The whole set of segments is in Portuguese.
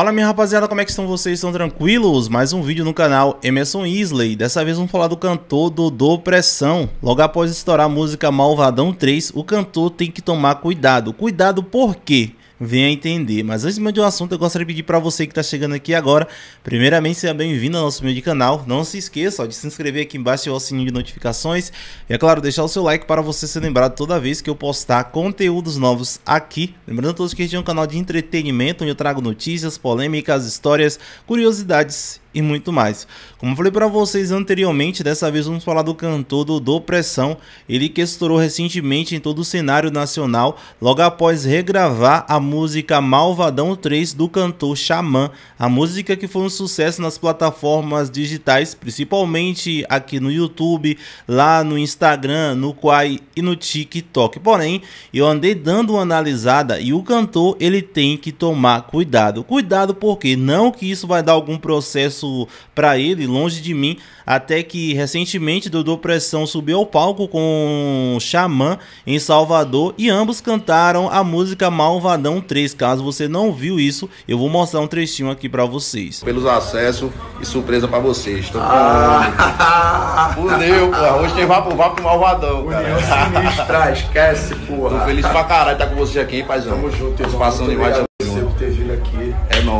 Fala minha rapaziada, como é que estão vocês? Estão tranquilos? Mais um vídeo no canal Emerson Isley. Dessa vez vamos falar do cantor Dodô Pressão. Logo após estourar a música Malvadão 3, o cantor tem que tomar cuidado. Cuidado por quê? venha entender. Mas antes de o assunto, eu gostaria de pedir para você que está chegando aqui agora, primeiramente seja bem-vindo ao nosso meio de canal. Não se esqueça ó, de se inscrever aqui embaixo e o sininho de notificações. E é claro, deixar o seu like para você ser lembrado toda vez que eu postar conteúdos novos aqui. Lembrando a todos que este é um canal de entretenimento, onde eu trago notícias, polêmicas, histórias, curiosidades e muito mais. Como eu falei para vocês anteriormente, dessa vez vamos falar do cantor Dodô Pressão, ele que estourou recentemente em todo o cenário nacional, logo após regravar a música Malvadão 3 do cantor Xamã, a música que foi um sucesso nas plataformas digitais, principalmente aqui no YouTube, lá no Instagram, no Quai e no TikTok. Porém, eu andei dando uma analisada e o cantor ele tem que tomar cuidado. Cuidado porque não que isso vai dar algum processo acesso para ele, longe de mim, até que recentemente Dodô Pressão subiu ao palco com Xamã em Salvador e ambos cantaram a música Malvadão 3. Caso você não viu isso, eu vou mostrar um trechinho aqui para vocês. Pelos acessos e surpresa para vocês. Tô com... ah. Fudeu, pô. Hoje tem vapo, vapo malvadão, União cara. sinistra, esquece, porra. Tô feliz pra caralho estar tá com você aqui, hein, paizão. Tamo junto, irmão. Passando demais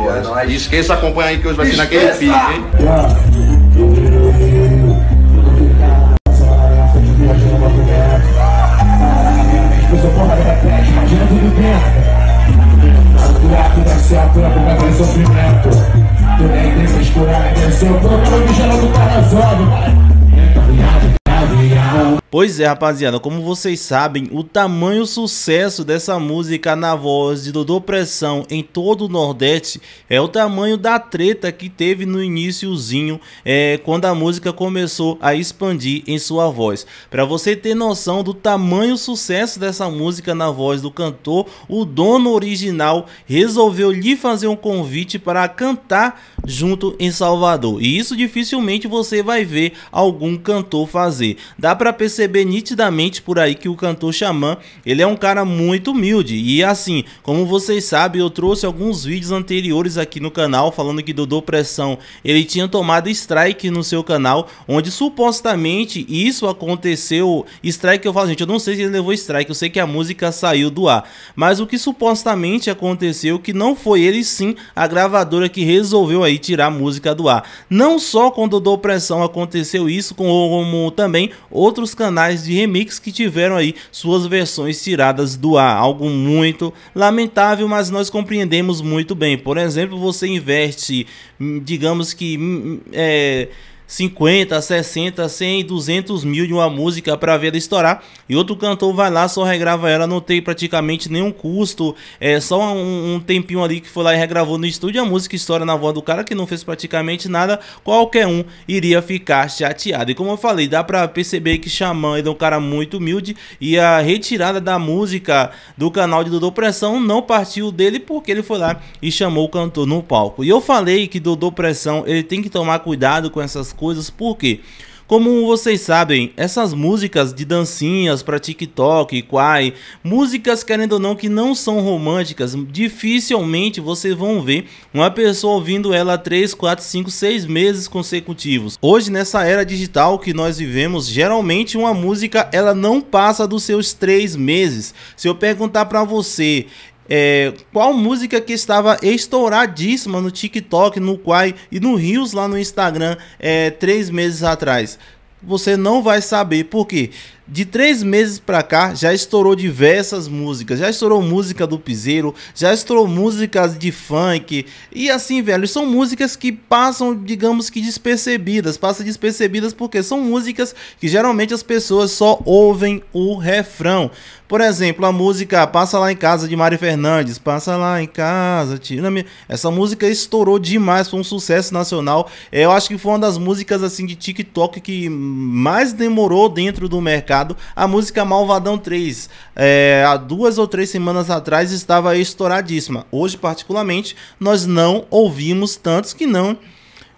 nós. É nóis. esqueça acompanhar aí que hoje vai ser naquele pique, hein? Pois é, rapaziada, como vocês sabem, o tamanho sucesso dessa música na voz de Dodô Pressão em todo o Nordeste é o tamanho da treta que teve no iníciozinho, é, quando a música começou a expandir em sua voz. Para você ter noção do tamanho sucesso dessa música na voz do cantor, o dono original resolveu lhe fazer um convite para cantar junto em Salvador. E isso dificilmente você vai ver algum cantor fazer. Dá para perceber perceber nitidamente por aí que o cantor Xamã, ele é um cara muito humilde. E assim, como vocês sabem, eu trouxe alguns vídeos anteriores aqui no canal falando que Dodô Pressão, ele tinha tomado strike no seu canal, onde supostamente isso aconteceu. Strike eu falo, gente, eu não sei se ele levou strike, eu sei que a música saiu do ar. Mas o que supostamente aconteceu que não foi ele sim a gravadora que resolveu aí tirar a música do ar. Não só com Dodô Pressão aconteceu isso, como também outros canais canais de remix que tiveram aí suas versões tiradas do ar, algo muito lamentável, mas nós compreendemos muito bem. Por exemplo, você investe, hum, digamos que hum, hum, é, 50, 60, 100, 200 mil de uma música para ver ela estourar e outro cantor vai lá, só regrava ela, não tem praticamente nenhum custo, é só um, um tempinho ali que foi lá e regravou no estúdio a música estoura na voz do cara que não fez praticamente nada, qualquer um iria ficar chateado. E como eu falei, dá para perceber que Xamã é um cara muito humilde e a retirada da música do canal de Dodô Pressão não partiu dele porque ele foi lá e chamou o cantor no palco. E eu falei que Dodô Pressão ele tem que tomar cuidado com essas coisas, porque como vocês sabem, essas músicas de dancinhas para TikTok, Quai, músicas querendo ou não que não são românticas, dificilmente vocês vão ver uma pessoa ouvindo ela 3, 4, 5, 6 meses consecutivos. Hoje nessa era digital que nós vivemos, geralmente uma música ela não passa dos seus 3 meses. Se eu perguntar para você, é, qual música que estava estouradíssima no TikTok, no Quai e no Rios lá no Instagram é, três meses atrás. Você não vai saber por quê de três meses pra cá já estourou diversas músicas. Já estourou música do Piseiro, já estourou músicas de funk. E assim, velho, são músicas que passam, digamos que despercebidas. Passam despercebidas porque são músicas que geralmente as pessoas só ouvem o refrão. Por exemplo, a música Passa Lá em Casa de Mari Fernandes. Passa lá em casa, tira me Essa música estourou demais, foi um sucesso nacional. Eu acho que foi uma das músicas assim de TikTok que mais demorou dentro do mercado mercado a música Malvadão 3. É, eh, há duas ou três semanas atrás estava estouradíssima. Hoje, particularmente, nós não ouvimos tantos que não.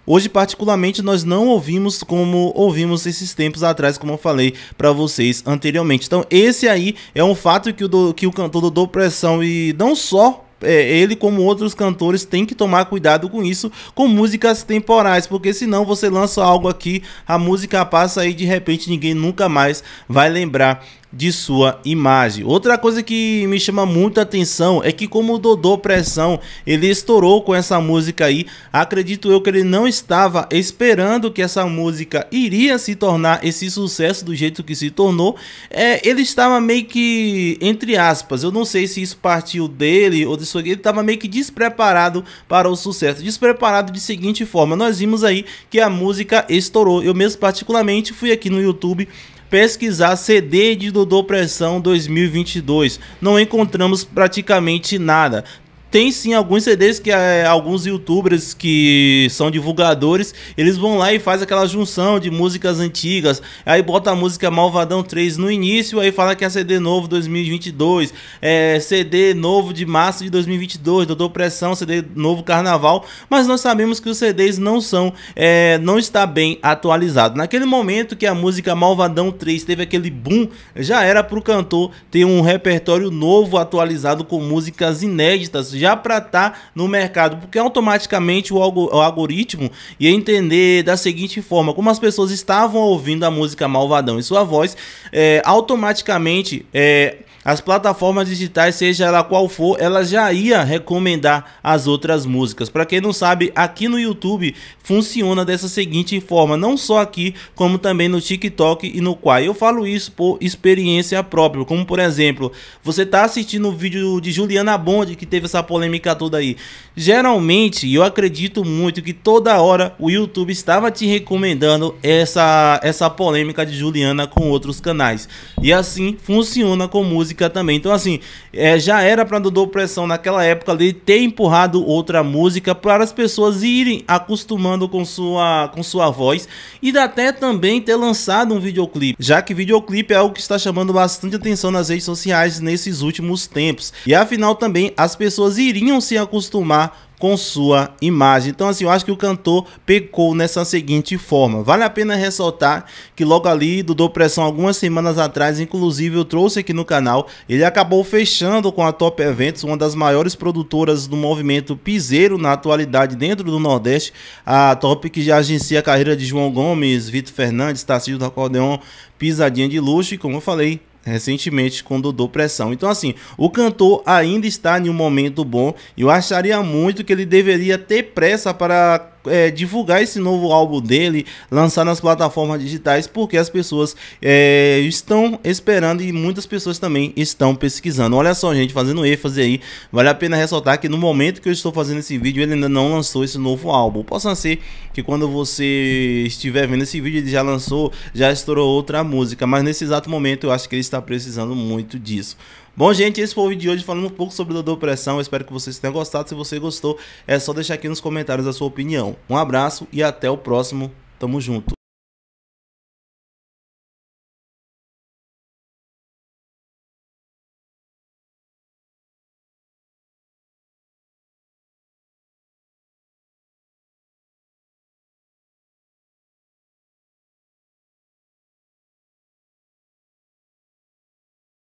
Hoje, particularmente, nós não ouvimos como ouvimos esses tempos atrás, como eu falei para vocês anteriormente. Então, esse aí é um fato que o, do, que o cantor do Pressão, e não só é, ele, como outros cantores, tem que tomar cuidado com isso, com músicas temporais, porque senão você lança algo aqui, a música passa e de repente ninguém nunca mais vai lembrar de sua imagem. Outra coisa que me chama muito atenção é que como o Dodô Pressão, ele estourou com essa música aí, acredito eu que ele não estava esperando que essa música iria se tornar esse sucesso do jeito que se tornou. É, ele estava meio que entre aspas, eu não sei se isso partiu dele ou disso, ele estava meio que despreparado para o sucesso. Despreparado de seguinte forma, nós vimos aí que a música estourou. Eu mesmo particularmente fui aqui no YouTube pesquisar CD de Dodô Pressão 2022. Não encontramos praticamente nada tem sim alguns CDs que é, alguns youtubers que são divulgadores, eles vão lá e faz aquela junção de músicas antigas, aí bota a música Malvadão 3 no início, aí fala que é CD novo 2022, é CD novo de março de 2022, Doutor Pressão, CD novo Carnaval, mas nós sabemos que os CDs não são, é, não está bem atualizado. Naquele momento que a música Malvadão 3 teve aquele boom, já era para o cantor ter um repertório novo atualizado com músicas inéditas, já para estar tá no mercado, porque automaticamente o, alg o algoritmo ia entender da seguinte forma, como as pessoas estavam ouvindo a música Malvadão e sua voz, é, automaticamente é, as plataformas digitais, seja ela qual for, ela já ia recomendar as outras músicas. Para quem não sabe, aqui no YouTube funciona dessa seguinte forma, não só aqui, como também no TikTok e no Quai. Eu falo isso por experiência própria, como por exemplo, você está assistindo o vídeo de Juliana Bond que teve essa polêmica toda aí. Geralmente, eu acredito muito que toda hora o YouTube estava te recomendando essa essa polêmica de Juliana com outros canais. E assim funciona com música música também. Então, assim, é, já era para Dodô Pressão naquela época ali ter empurrado outra música para as pessoas irem acostumando com sua, com sua voz e até também ter lançado um videoclipe, já que videoclipe é algo que está chamando bastante atenção nas redes sociais nesses últimos tempos. E afinal, também as pessoas iriam se acostumar com sua imagem. Então, assim, eu acho que o cantor pecou nessa seguinte forma. Vale a pena ressaltar que logo ali, do Dopressão, algumas semanas atrás, inclusive eu trouxe aqui no canal, ele acabou fechando com a Top Eventos, uma das maiores produtoras do movimento piseiro na atualidade dentro do Nordeste. A Top que já agencia a carreira de João Gomes, Vitor Fernandes, Tarcísio do Acordeon, Pisadinha de Luxo e, como eu falei, recentemente com Dodô Pressão. Então, assim, o cantor ainda está em um momento bom e eu acharia muito que ele deveria ter pressa para é, divulgar esse novo álbum dele, lançar nas plataformas digitais, porque as pessoas é, estão esperando e muitas pessoas também estão pesquisando. Olha só, gente, fazendo ênfase aí, vale a pena ressaltar que no momento que eu estou fazendo esse vídeo, ele ainda não lançou esse novo álbum. Possa ser que quando você estiver vendo esse vídeo, ele já lançou, já estourou outra música, mas nesse exato momento eu acho que ele está precisando muito disso. Bom, gente, esse foi o vídeo de hoje falando um pouco sobre a depressão. Eu espero que vocês tenham gostado. Se você gostou, é só deixar aqui nos comentários a sua opinião. Um abraço e até o próximo. Tamo junto.